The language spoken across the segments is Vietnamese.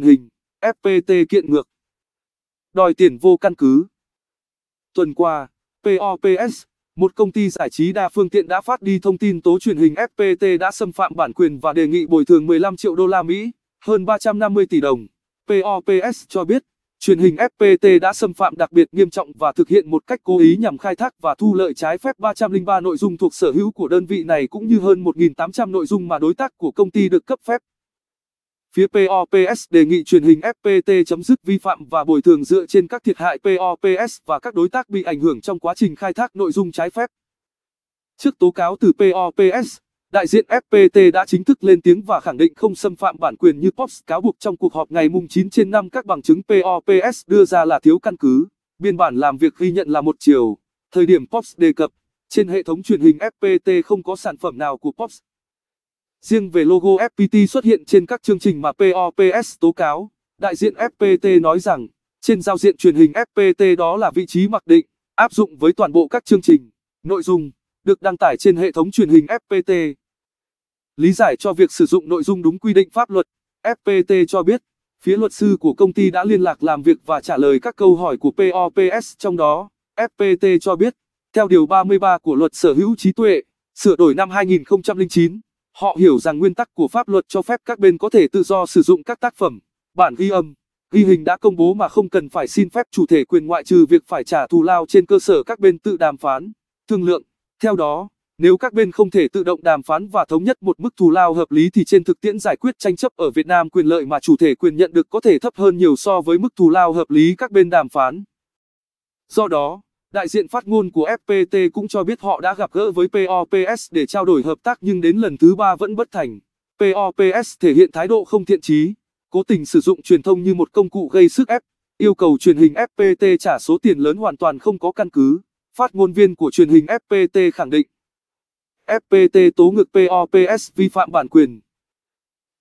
Truyền hình, FPT kiện ngược. Đòi tiền vô căn cứ. Tuần qua, POPS, một công ty giải trí đa phương tiện đã phát đi thông tin tố truyền hình FPT đã xâm phạm bản quyền và đề nghị bồi thường 15 triệu đô la Mỹ, hơn 350 tỷ đồng. POPS cho biết, truyền hình FPT đã xâm phạm đặc biệt nghiêm trọng và thực hiện một cách cố ý nhằm khai thác và thu lợi trái phép 303 nội dung thuộc sở hữu của đơn vị này cũng như hơn 1.800 nội dung mà đối tác của công ty được cấp phép. Phía POPS đề nghị truyền hình FPT chấm dứt vi phạm và bồi thường dựa trên các thiệt hại POPS và các đối tác bị ảnh hưởng trong quá trình khai thác nội dung trái phép. Trước tố cáo từ POPS, đại diện FPT đã chính thức lên tiếng và khẳng định không xâm phạm bản quyền như Pops cáo buộc trong cuộc họp ngày 9 trên 5 các bằng chứng POPS đưa ra là thiếu căn cứ. Biên bản làm việc ghi nhận là một chiều. Thời điểm Pops đề cập, trên hệ thống truyền hình FPT không có sản phẩm nào của Pops. Riêng về logo FPT xuất hiện trên các chương trình mà POPS tố cáo, đại diện FPT nói rằng, trên giao diện truyền hình FPT đó là vị trí mặc định, áp dụng với toàn bộ các chương trình, nội dung, được đăng tải trên hệ thống truyền hình FPT. Lý giải cho việc sử dụng nội dung đúng quy định pháp luật, FPT cho biết, phía luật sư của công ty đã liên lạc làm việc và trả lời các câu hỏi của POPS trong đó, FPT cho biết, theo Điều 33 của Luật Sở hữu trí tuệ, sửa đổi năm 2009, Họ hiểu rằng nguyên tắc của pháp luật cho phép các bên có thể tự do sử dụng các tác phẩm, bản ghi âm, ghi hình đã công bố mà không cần phải xin phép chủ thể quyền ngoại trừ việc phải trả thù lao trên cơ sở các bên tự đàm phán, thương lượng. Theo đó, nếu các bên không thể tự động đàm phán và thống nhất một mức thù lao hợp lý thì trên thực tiễn giải quyết tranh chấp ở Việt Nam quyền lợi mà chủ thể quyền nhận được có thể thấp hơn nhiều so với mức thù lao hợp lý các bên đàm phán. Do đó, Đại diện phát ngôn của FPT cũng cho biết họ đã gặp gỡ với POPS để trao đổi hợp tác nhưng đến lần thứ ba vẫn bất thành. POPS thể hiện thái độ không thiện chí, cố tình sử dụng truyền thông như một công cụ gây sức ép, yêu cầu truyền hình FPT trả số tiền lớn hoàn toàn không có căn cứ. Phát ngôn viên của truyền hình FPT khẳng định, FPT tố ngược POPS vi phạm bản quyền.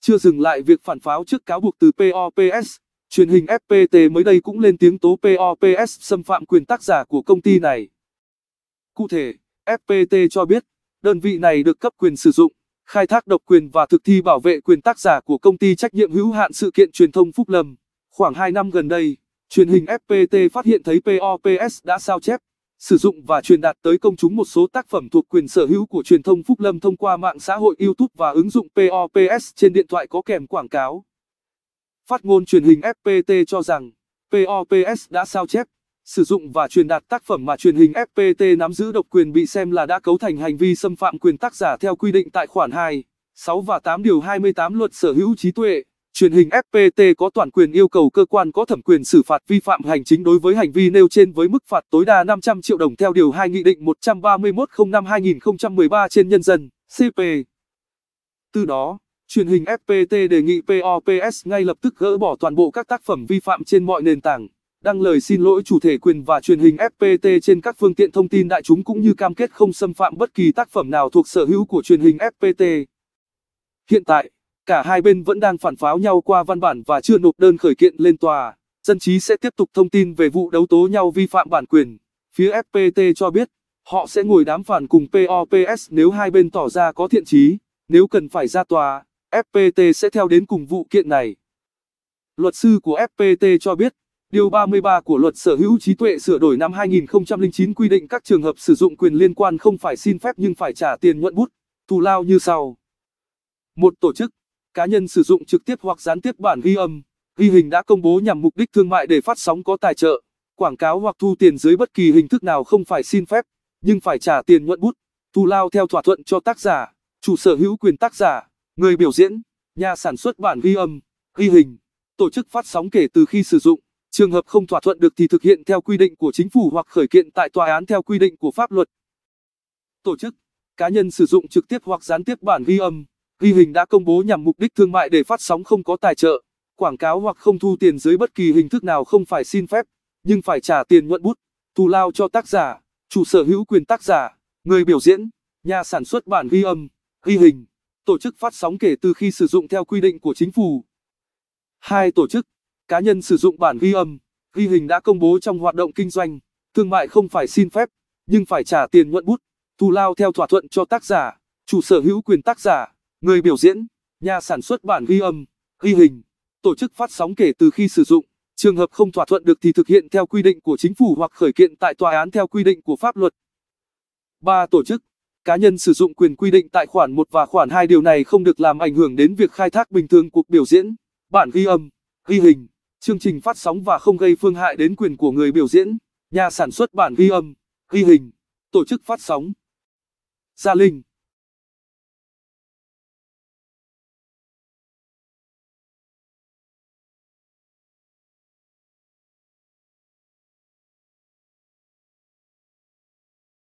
Chưa dừng lại việc phản pháo trước cáo buộc từ POPS, Truyền hình FPT mới đây cũng lên tiếng tố POPS xâm phạm quyền tác giả của công ty này. Cụ thể, FPT cho biết, đơn vị này được cấp quyền sử dụng, khai thác độc quyền và thực thi bảo vệ quyền tác giả của công ty trách nhiệm hữu hạn sự kiện truyền thông Phúc Lâm. Khoảng 2 năm gần đây, truyền hình FPT phát hiện thấy POPS đã sao chép, sử dụng và truyền đạt tới công chúng một số tác phẩm thuộc quyền sở hữu của truyền thông Phúc Lâm thông qua mạng xã hội YouTube và ứng dụng POPS trên điện thoại có kèm quảng cáo. Phát ngôn truyền hình FPT cho rằng, POPS đã sao chép, sử dụng và truyền đạt tác phẩm mà truyền hình FPT nắm giữ độc quyền bị xem là đã cấu thành hành vi xâm phạm quyền tác giả theo quy định tại khoản 2, 6 và 8 điều 28 luật sở hữu trí tuệ. Truyền hình FPT có toàn quyền yêu cầu cơ quan có thẩm quyền xử phạt vi phạm hành chính đối với hành vi nêu trên với mức phạt tối đa 500 triệu đồng theo điều 2 Nghị định 131 2013 trên nhân dân, CP. Từ đó Truyền hình FPT đề nghị POPS ngay lập tức gỡ bỏ toàn bộ các tác phẩm vi phạm trên mọi nền tảng, đăng lời xin lỗi chủ thể quyền và truyền hình FPT trên các phương tiện thông tin đại chúng cũng như cam kết không xâm phạm bất kỳ tác phẩm nào thuộc sở hữu của truyền hình FPT. Hiện tại, cả hai bên vẫn đang phản pháo nhau qua văn bản và chưa nộp đơn khởi kiện lên tòa. Dân trí sẽ tiếp tục thông tin về vụ đấu tố nhau vi phạm bản quyền. Phía FPT cho biết, họ sẽ ngồi đám phản cùng POPS nếu hai bên tỏ ra có thiện chí, nếu cần phải ra tòa. FPT sẽ theo đến cùng vụ kiện này. Luật sư của FPT cho biết, Điều 33 của luật sở hữu trí tuệ sửa đổi năm 2009 quy định các trường hợp sử dụng quyền liên quan không phải xin phép nhưng phải trả tiền nhuận bút, thù lao như sau. Một tổ chức, cá nhân sử dụng trực tiếp hoặc gián tiếp bản ghi âm, ghi hình đã công bố nhằm mục đích thương mại để phát sóng có tài trợ, quảng cáo hoặc thu tiền dưới bất kỳ hình thức nào không phải xin phép, nhưng phải trả tiền nhuận bút, thù lao theo thỏa thuận cho tác giả, chủ sở hữu quyền tác giả người biểu diễn, nhà sản xuất bản ghi âm, ghi hình, tổ chức phát sóng kể từ khi sử dụng. Trường hợp không thỏa thuận được thì thực hiện theo quy định của chính phủ hoặc khởi kiện tại tòa án theo quy định của pháp luật. Tổ chức, cá nhân sử dụng trực tiếp hoặc gián tiếp bản ghi âm, ghi hình đã công bố nhằm mục đích thương mại để phát sóng không có tài trợ, quảng cáo hoặc không thu tiền dưới bất kỳ hình thức nào không phải xin phép, nhưng phải trả tiền nhuận bút, thù lao cho tác giả, chủ sở hữu quyền tác giả, người biểu diễn, nhà sản xuất bản ghi âm, ghi hình tổ chức phát sóng kể từ khi sử dụng theo quy định của chính phủ. Hai tổ chức, cá nhân sử dụng bản ghi âm, ghi hình đã công bố trong hoạt động kinh doanh, thương mại không phải xin phép, nhưng phải trả tiền nhuận bút, thù lao theo thỏa thuận cho tác giả, chủ sở hữu quyền tác giả, người biểu diễn, nhà sản xuất bản ghi âm, ghi hình, tổ chức phát sóng kể từ khi sử dụng. Trường hợp không thỏa thuận được thì thực hiện theo quy định của chính phủ hoặc khởi kiện tại tòa án theo quy định của pháp luật. 3. Tổ chức cá nhân sử dụng quyền quy định tại khoản 1 và khoản 2 điều này không được làm ảnh hưởng đến việc khai thác bình thường cuộc biểu diễn, bản ghi âm, ghi hình, chương trình phát sóng và không gây phương hại đến quyền của người biểu diễn, nhà sản xuất bản ghi âm, ghi hình, tổ chức phát sóng. Gia Linh